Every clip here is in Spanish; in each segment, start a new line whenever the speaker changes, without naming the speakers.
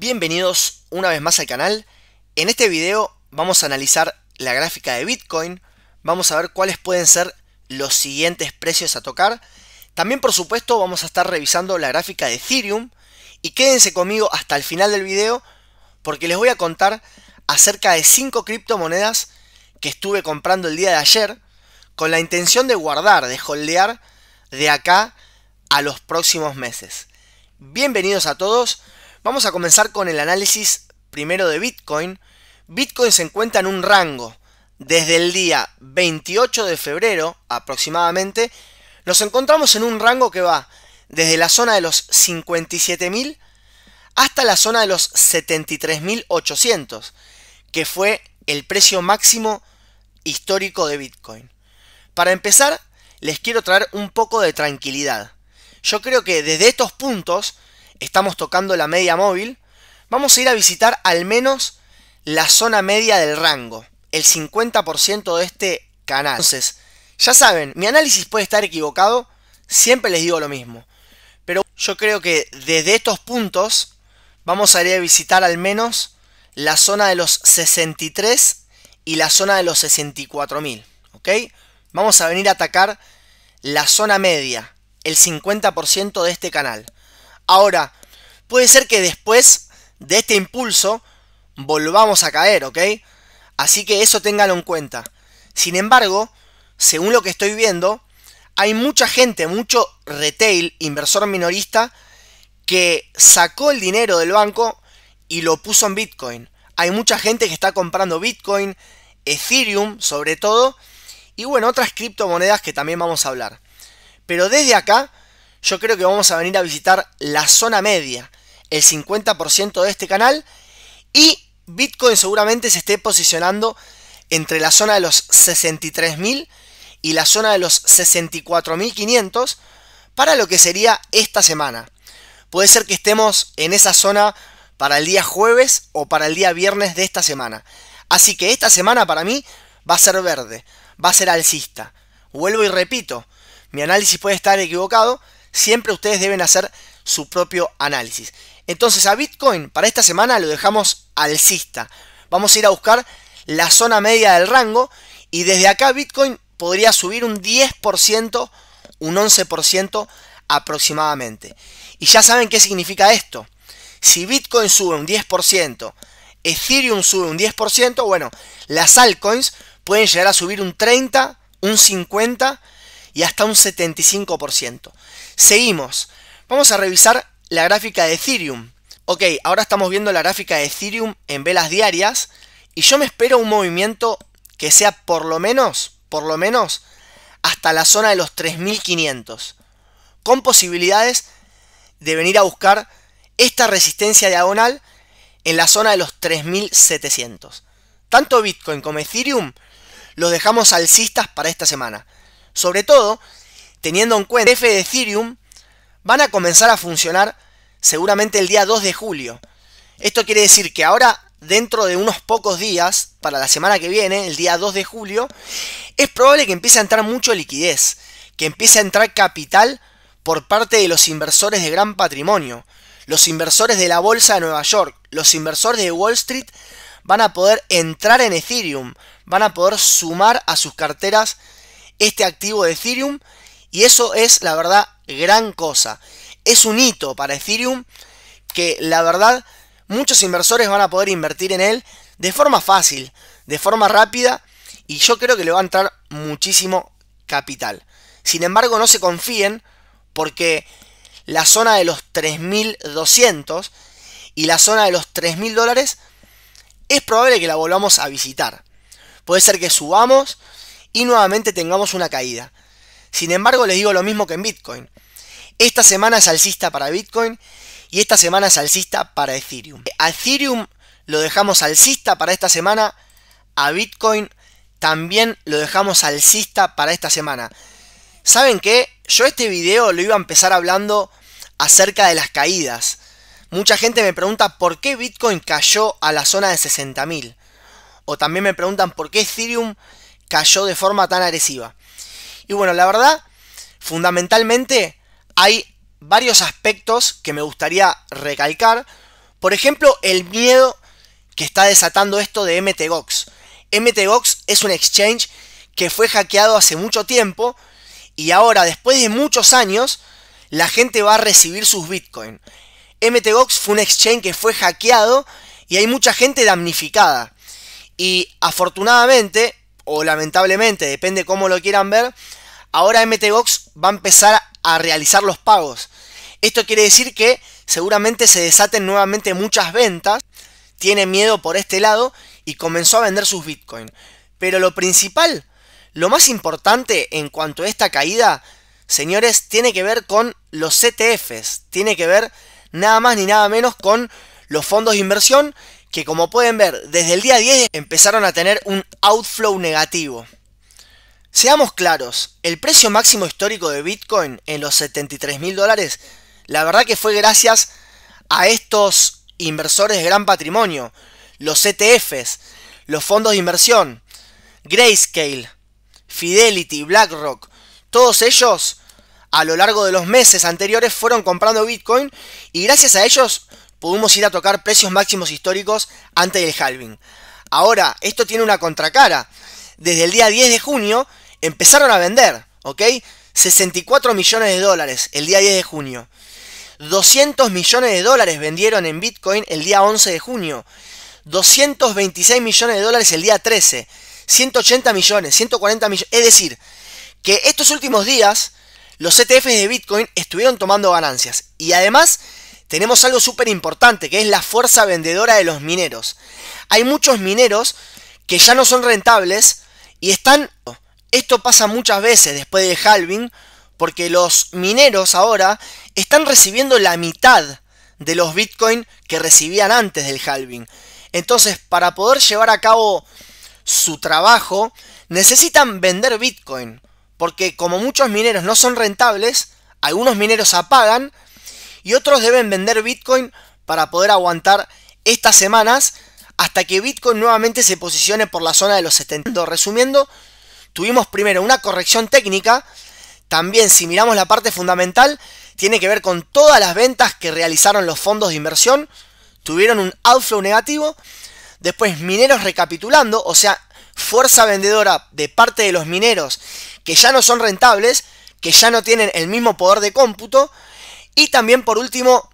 Bienvenidos una vez más al canal. En este video vamos a analizar la gráfica de Bitcoin, vamos a ver cuáles pueden ser los siguientes precios a tocar. También por supuesto vamos a estar revisando la gráfica de Ethereum y quédense conmigo hasta el final del video porque les voy a contar acerca de 5 criptomonedas que estuve comprando el día de ayer con la intención de guardar, de holdear de acá a los próximos meses. Bienvenidos a todos. Vamos a comenzar con el análisis primero de Bitcoin. Bitcoin se encuentra en un rango desde el día 28 de febrero aproximadamente. Nos encontramos en un rango que va desde la zona de los 57.000 hasta la zona de los 73.800, que fue el precio máximo histórico de Bitcoin. Para empezar, les quiero traer un poco de tranquilidad. Yo creo que desde estos puntos estamos tocando la media móvil, vamos a ir a visitar al menos la zona media del rango, el 50% de este canal. Entonces, ya saben, mi análisis puede estar equivocado, siempre les digo lo mismo. Pero yo creo que desde estos puntos vamos a ir a visitar al menos la zona de los 63 y la zona de los 64.000. ¿Ok? Vamos a venir a atacar la zona media, el 50% de este canal. Ahora, puede ser que después de este impulso volvamos a caer, ¿ok? Así que eso ténganlo en cuenta. Sin embargo, según lo que estoy viendo, hay mucha gente, mucho retail, inversor minorista, que sacó el dinero del banco y lo puso en Bitcoin. Hay mucha gente que está comprando Bitcoin, Ethereum sobre todo, y bueno, otras criptomonedas que también vamos a hablar. Pero desde acá yo creo que vamos a venir a visitar la zona media, el 50% de este canal, y Bitcoin seguramente se esté posicionando entre la zona de los 63.000 y la zona de los 64.500 para lo que sería esta semana. Puede ser que estemos en esa zona para el día jueves o para el día viernes de esta semana. Así que esta semana para mí va a ser verde, va a ser alcista. Vuelvo y repito, mi análisis puede estar equivocado, Siempre ustedes deben hacer su propio análisis. Entonces a Bitcoin para esta semana lo dejamos alcista. Vamos a ir a buscar la zona media del rango y desde acá Bitcoin podría subir un 10%, un 11% aproximadamente. Y ya saben qué significa esto. Si Bitcoin sube un 10%, Ethereum sube un 10%, bueno, las altcoins pueden llegar a subir un 30, un 50 y hasta un 75%. Seguimos. Vamos a revisar la gráfica de Ethereum. Ok, ahora estamos viendo la gráfica de Ethereum en velas diarias y yo me espero un movimiento que sea por lo menos, por lo menos, hasta la zona de los 3500. Con posibilidades de venir a buscar esta resistencia diagonal en la zona de los 3700. Tanto Bitcoin como Ethereum los dejamos alcistas para esta semana. Sobre todo, teniendo en cuenta que F de Ethereum van a comenzar a funcionar seguramente el día 2 de julio. Esto quiere decir que ahora, dentro de unos pocos días, para la semana que viene, el día 2 de julio, es probable que empiece a entrar mucho liquidez, que empiece a entrar capital por parte de los inversores de gran patrimonio. Los inversores de la Bolsa de Nueva York, los inversores de Wall Street van a poder entrar en Ethereum, van a poder sumar a sus carteras este activo de Ethereum y eso es la verdad gran cosa. Es un hito para Ethereum que la verdad muchos inversores van a poder invertir en él de forma fácil, de forma rápida y yo creo que le va a entrar muchísimo capital. Sin embargo, no se confíen porque la zona de los 3.200 y la zona de los 3.000 dólares es probable que la volvamos a visitar. Puede ser que subamos, y nuevamente tengamos una caída. Sin embargo, les digo lo mismo que en Bitcoin. Esta semana es alcista para Bitcoin y esta semana es alcista para Ethereum. A Ethereum lo dejamos alcista para esta semana, a Bitcoin también lo dejamos alcista para esta semana. ¿Saben qué? Yo este video lo iba a empezar hablando acerca de las caídas. Mucha gente me pregunta por qué Bitcoin cayó a la zona de 60.000. O también me preguntan por qué Ethereum cayó de forma tan agresiva. Y bueno, la verdad, fundamentalmente hay varios aspectos que me gustaría recalcar. Por ejemplo, el miedo que está desatando esto de MTGOX. MTGOX es un exchange que fue hackeado hace mucho tiempo y ahora, después de muchos años, la gente va a recibir sus Bitcoin. MTGOX fue un exchange que fue hackeado y hay mucha gente damnificada. Y afortunadamente, o lamentablemente, depende cómo lo quieran ver, ahora MTGOX va a empezar a realizar los pagos. Esto quiere decir que seguramente se desaten nuevamente muchas ventas, tiene miedo por este lado y comenzó a vender sus Bitcoin. Pero lo principal, lo más importante en cuanto a esta caída, señores, tiene que ver con los CTFs, e tiene que ver nada más ni nada menos con los fondos de inversión que como pueden ver, desde el día 10 empezaron a tener un outflow negativo. Seamos claros, el precio máximo histórico de Bitcoin en los 73 mil dólares, la verdad que fue gracias a estos inversores de gran patrimonio, los ETFs, los fondos de inversión, Grayscale, Fidelity, BlackRock, todos ellos a lo largo de los meses anteriores fueron comprando Bitcoin y gracias a ellos pudimos ir a tocar precios máximos históricos antes del halving. Ahora, esto tiene una contracara. Desde el día 10 de junio empezaron a vender, ¿ok? 64 millones de dólares el día 10 de junio. 200 millones de dólares vendieron en Bitcoin el día 11 de junio. 226 millones de dólares el día 13. 180 millones, 140 millones. Es decir, que estos últimos días los ETFs de Bitcoin estuvieron tomando ganancias. Y además tenemos algo súper importante, que es la fuerza vendedora de los mineros. Hay muchos mineros que ya no son rentables y están... Esto pasa muchas veces después del halving, porque los mineros ahora están recibiendo la mitad de los bitcoin que recibían antes del halving. Entonces, para poder llevar a cabo su trabajo, necesitan vender bitcoin, porque como muchos mineros no son rentables, algunos mineros apagan y otros deben vender Bitcoin para poder aguantar estas semanas hasta que Bitcoin nuevamente se posicione por la zona de los 70. Resumiendo, tuvimos primero una corrección técnica, también si miramos la parte fundamental, tiene que ver con todas las ventas que realizaron los fondos de inversión, tuvieron un outflow negativo, después mineros recapitulando, o sea, fuerza vendedora de parte de los mineros que ya no son rentables, que ya no tienen el mismo poder de cómputo, y también por último,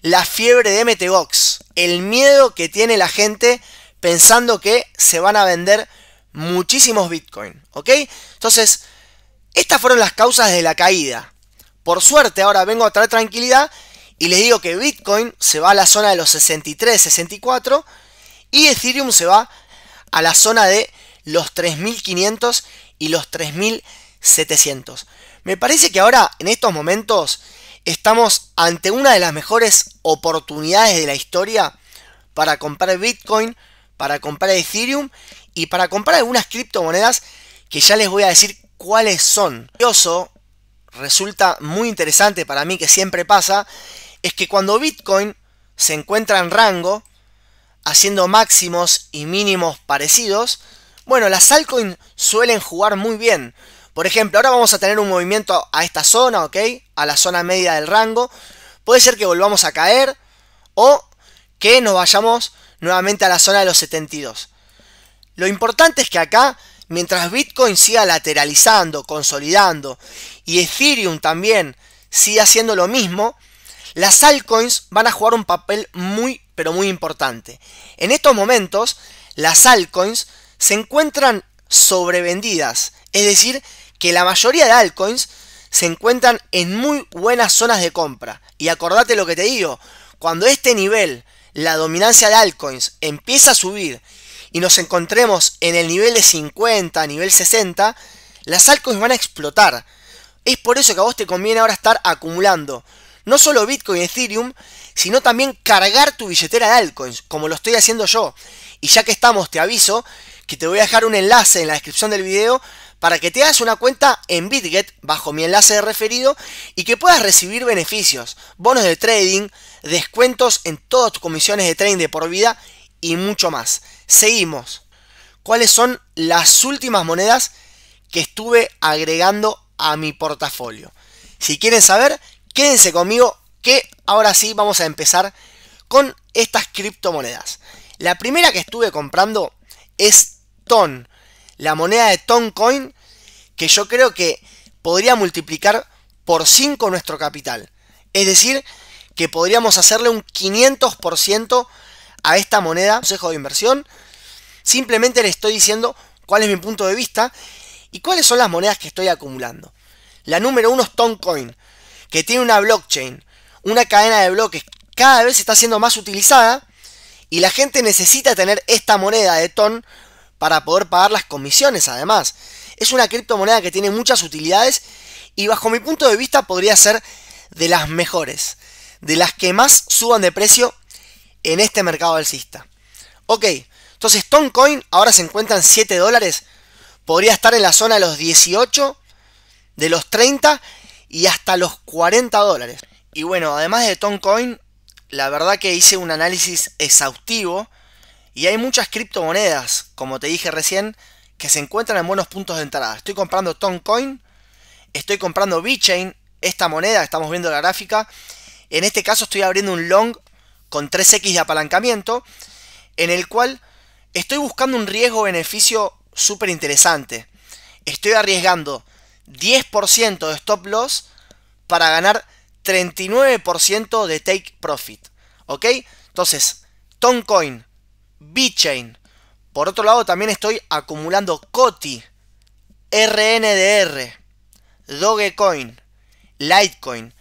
la fiebre de MTGOX. El miedo que tiene la gente pensando que se van a vender muchísimos Bitcoin. ¿Ok? Entonces, estas fueron las causas de la caída. Por suerte, ahora vengo a traer tranquilidad y les digo que Bitcoin se va a la zona de los 63, 64 y Ethereum se va a la zona de los 3500 y los 3700. Me parece que ahora, en estos momentos, estamos ante una de las mejores oportunidades de la historia para comprar Bitcoin, para comprar Ethereum y para comprar algunas criptomonedas que ya les voy a decir cuáles son. Curioso, resulta muy interesante para mí que siempre pasa, es que cuando Bitcoin se encuentra en rango, haciendo máximos y mínimos parecidos, bueno, las altcoins suelen jugar muy bien. Por ejemplo, ahora vamos a tener un movimiento a esta zona, ¿ok? A la zona media del rango. Puede ser que volvamos a caer o que nos vayamos nuevamente a la zona de los 72. Lo importante es que acá, mientras Bitcoin siga lateralizando, consolidando y Ethereum también siga haciendo lo mismo, las altcoins van a jugar un papel muy, pero muy importante. En estos momentos, las altcoins se encuentran sobrevendidas, es decir, que la mayoría de altcoins se encuentran en muy buenas zonas de compra. Y acordate lo que te digo, cuando este nivel, la dominancia de altcoins, empieza a subir y nos encontremos en el nivel de 50, nivel 60, las altcoins van a explotar. Es por eso que a vos te conviene ahora estar acumulando no solo Bitcoin y Ethereum, sino también cargar tu billetera de altcoins, como lo estoy haciendo yo. Y ya que estamos, te aviso que te voy a dejar un enlace en la descripción del video para que te hagas una cuenta en BitGet bajo mi enlace de referido y que puedas recibir beneficios, bonos de trading, descuentos en todas tus comisiones de trading de por vida y mucho más. Seguimos. ¿Cuáles son las últimas monedas que estuve agregando a mi portafolio? Si quieren saber, quédense conmigo que ahora sí vamos a empezar con estas criptomonedas. La primera que estuve comprando es TON, la moneda de Toncoin, que yo creo que podría multiplicar por 5 nuestro capital. Es decir, que podríamos hacerle un 500% a esta moneda, consejo de inversión. Simplemente le estoy diciendo cuál es mi punto de vista y cuáles son las monedas que estoy acumulando. La número uno es Toncoin, que tiene una blockchain, una cadena de bloques cada vez está siendo más utilizada y la gente necesita tener esta moneda de Ton para poder pagar las comisiones además. Es una criptomoneda que tiene muchas utilidades y bajo mi punto de vista podría ser de las mejores, de las que más suban de precio en este mercado alcista. Ok, entonces TomCoin ahora se encuentra en 7 dólares, podría estar en la zona de los 18, de los 30 y hasta los 40 dólares. Y bueno, además de Toncoin, la verdad que hice un análisis exhaustivo y hay muchas criptomonedas, como te dije recién, que se encuentran en buenos puntos de entrada. Estoy comprando Toncoin, estoy comprando VeChain, esta moneda, estamos viendo la gráfica. En este caso estoy abriendo un long con 3x de apalancamiento, en el cual estoy buscando un riesgo-beneficio súper interesante. Estoy arriesgando 10% de stop loss para ganar 39% de take profit. ¿Ok? Entonces, Toncoin Bitchain. Por otro lado, también estoy acumulando COTI, RNDR, Dogecoin, Litecoin.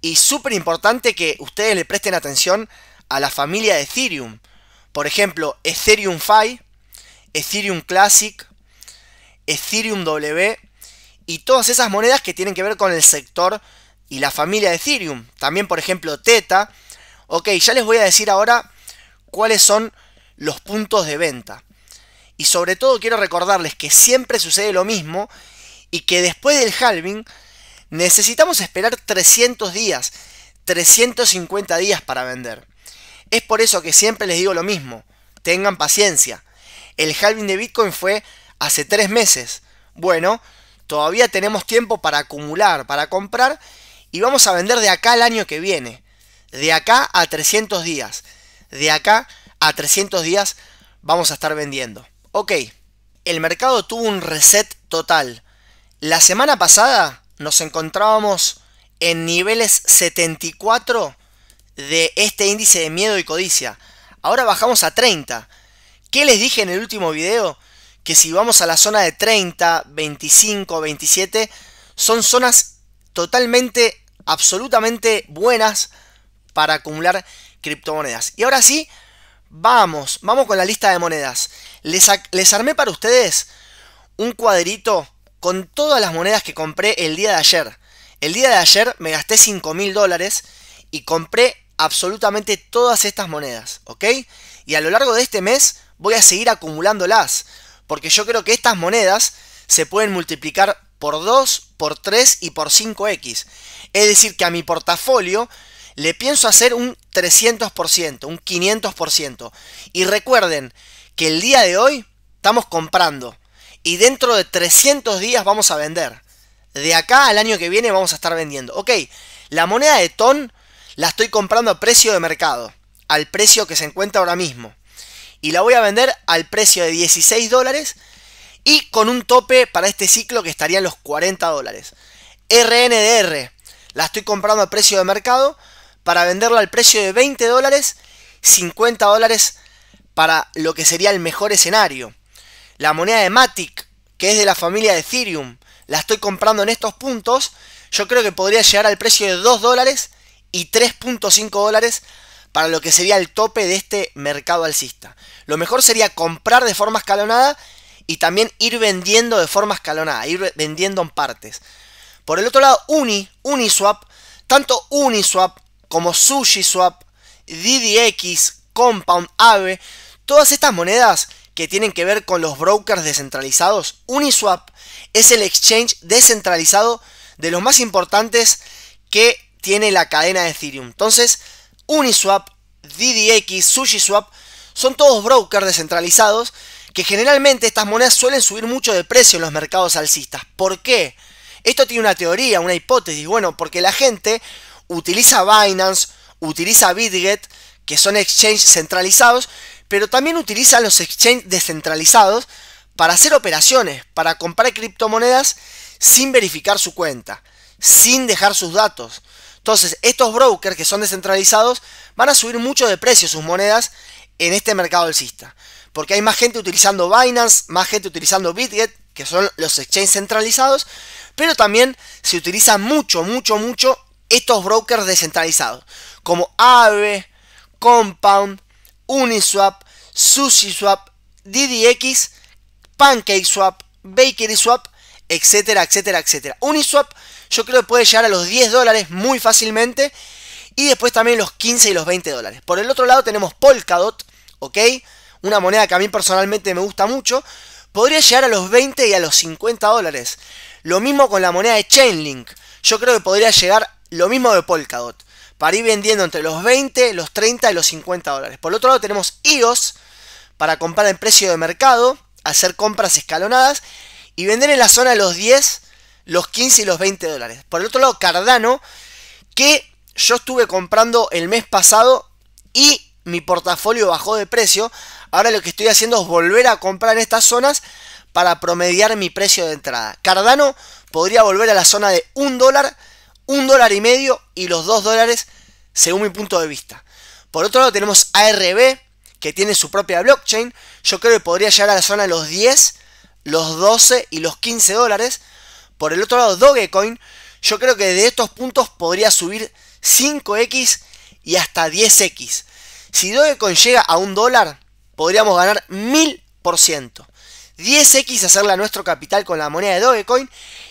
Y súper importante que ustedes le presten atención a la familia de Ethereum. Por ejemplo, Ethereum Fi Ethereum Classic, Ethereum W y todas esas monedas que tienen que ver con el sector y la familia de Ethereum. También, por ejemplo, Teta Ok, ya les voy a decir ahora cuáles son los puntos de venta. Y sobre todo quiero recordarles que siempre sucede lo mismo y que después del halving necesitamos esperar 300 días, 350 días para vender. Es por eso que siempre les digo lo mismo, tengan paciencia. El halving de Bitcoin fue hace 3 meses. Bueno, todavía tenemos tiempo para acumular, para comprar y vamos a vender de acá al año que viene. De acá a 300 días. De acá a 300 días vamos a estar vendiendo. Ok, el mercado tuvo un reset total. La semana pasada nos encontrábamos en niveles 74 de este índice de miedo y codicia. Ahora bajamos a 30. ¿Qué les dije en el último video? Que si vamos a la zona de 30, 25, 27, son zonas totalmente, absolutamente buenas para acumular criptomonedas. Y ahora sí, Vamos, vamos con la lista de monedas. Les, les armé para ustedes un cuadrito con todas las monedas que compré el día de ayer. El día de ayer me gasté 5 mil dólares y compré absolutamente todas estas monedas, ¿ok? Y a lo largo de este mes voy a seguir acumulándolas, porque yo creo que estas monedas se pueden multiplicar por 2, por 3 y por 5x. Es decir, que a mi portafolio le pienso hacer un 300%, un 500%. Y recuerden que el día de hoy estamos comprando y dentro de 300 días vamos a vender. De acá al año que viene vamos a estar vendiendo. Ok, la moneda de TON la estoy comprando a precio de mercado, al precio que se encuentra ahora mismo. Y la voy a vender al precio de 16 dólares y con un tope para este ciclo que estarían los 40 dólares. RNDR, la estoy comprando a precio de mercado para venderla al precio de 20 dólares, 50 dólares para lo que sería el mejor escenario. La moneda de Matic, que es de la familia de Ethereum, la estoy comprando en estos puntos. Yo creo que podría llegar al precio de 2 dólares y 3.5 dólares para lo que sería el tope de este mercado alcista. Lo mejor sería comprar de forma escalonada y también ir vendiendo de forma escalonada, ir vendiendo en partes. Por el otro lado, Uni, Uniswap, tanto Uniswap como SushiSwap, DDX, Compound, Ave, todas estas monedas que tienen que ver con los brokers descentralizados, Uniswap es el exchange descentralizado de los más importantes que tiene la cadena de Ethereum. Entonces, Uniswap, DDX, SushiSwap son todos brokers descentralizados que generalmente estas monedas suelen subir mucho de precio en los mercados alcistas. ¿Por qué? Esto tiene una teoría, una hipótesis. Bueno, porque la gente utiliza Binance, utiliza Bitget, que son exchanges centralizados, pero también utiliza los exchanges descentralizados para hacer operaciones, para comprar criptomonedas sin verificar su cuenta, sin dejar sus datos. Entonces, estos brokers que son descentralizados van a subir mucho de precio sus monedas en este mercado alcista. Porque hay más gente utilizando Binance, más gente utilizando Bitget, que son los exchanges centralizados, pero también se utiliza mucho, mucho, mucho estos brokers descentralizados como Aave, Compound, Uniswap, SushiSwap, DDX, PancakeSwap, BakerySwap, etcétera, etcétera, etcétera. Uniswap yo creo que puede llegar a los 10 dólares muy fácilmente y después también los 15 y los 20 dólares. Por el otro lado tenemos Polkadot, ¿ok? Una moneda que a mí personalmente me gusta mucho. Podría llegar a los 20 y a los 50 dólares. Lo mismo con la moneda de Chainlink. Yo creo que podría llegar lo mismo de Polkadot. Para ir vendiendo entre los 20, los 30 y los 50 dólares. Por otro lado tenemos IOS para comprar en precio de mercado, hacer compras escalonadas y vender en la zona de los 10, los 15 y los 20 dólares. Por el otro lado Cardano, que yo estuve comprando el mes pasado y mi portafolio bajó de precio. Ahora lo que estoy haciendo es volver a comprar en estas zonas para promediar mi precio de entrada. Cardano podría volver a la zona de 1 dólar un dólar y medio y los dos dólares según mi punto de vista. Por otro lado tenemos ARB que tiene su propia blockchain. Yo creo que podría llegar a la zona de los 10, los 12 y los 15 dólares. Por el otro lado Dogecoin, yo creo que de estos puntos podría subir 5x y hasta 10x. Si Dogecoin llega a un dólar, podríamos ganar 1000%. 10x hacerla nuestro capital con la moneda de Dogecoin.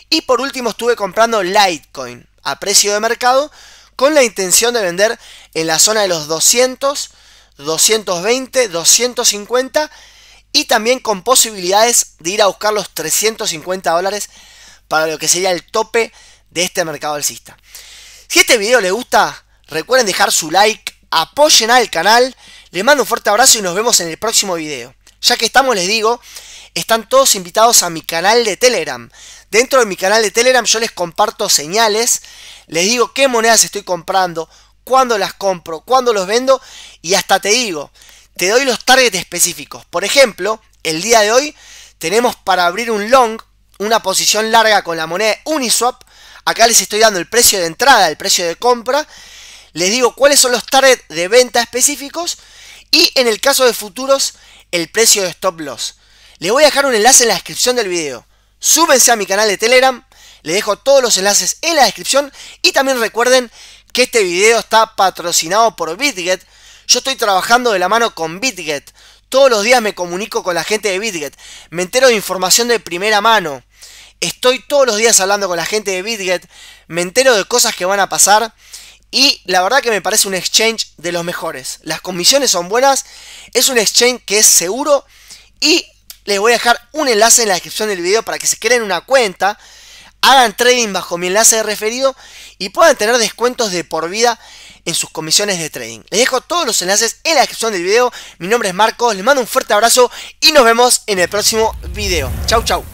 Y por último estuve comprando Litecoin a precio de mercado con la intención de vender en la zona de los 200, 220, 250 y también con posibilidades de ir a buscar los 350 dólares para lo que sería el tope de este mercado alcista. Si este video les gusta, recuerden dejar su like, apoyen al canal, les mando un fuerte abrazo y nos vemos en el próximo video. Ya que estamos les digo están todos invitados a mi canal de Telegram. Dentro de mi canal de Telegram yo les comparto señales, les digo qué monedas estoy comprando, cuándo las compro, cuándo los vendo y hasta te digo, te doy los targets específicos. Por ejemplo, el día de hoy tenemos para abrir un long, una posición larga con la moneda Uniswap. Acá les estoy dando el precio de entrada, el precio de compra. Les digo cuáles son los targets de venta específicos y en el caso de futuros el precio de stop loss. Le voy a dejar un enlace en la descripción del video. Súbense a mi canal de Telegram, le dejo todos los enlaces en la descripción y también recuerden que este video está patrocinado por Bitget. Yo estoy trabajando de la mano con Bitget. Todos los días me comunico con la gente de Bitget. Me entero de información de primera mano. Estoy todos los días hablando con la gente de Bitget. Me entero de cosas que van a pasar. Y la verdad que me parece un exchange de los mejores. Las comisiones son buenas. Es un exchange que es seguro. Y les voy a dejar un enlace en la descripción del video para que se creen una cuenta, hagan trading bajo mi enlace de referido y puedan tener descuentos de por vida en sus comisiones de trading. Les dejo todos los enlaces en la descripción del video. Mi nombre es Marcos, les mando un fuerte abrazo y nos vemos en el próximo video. Chau, chau.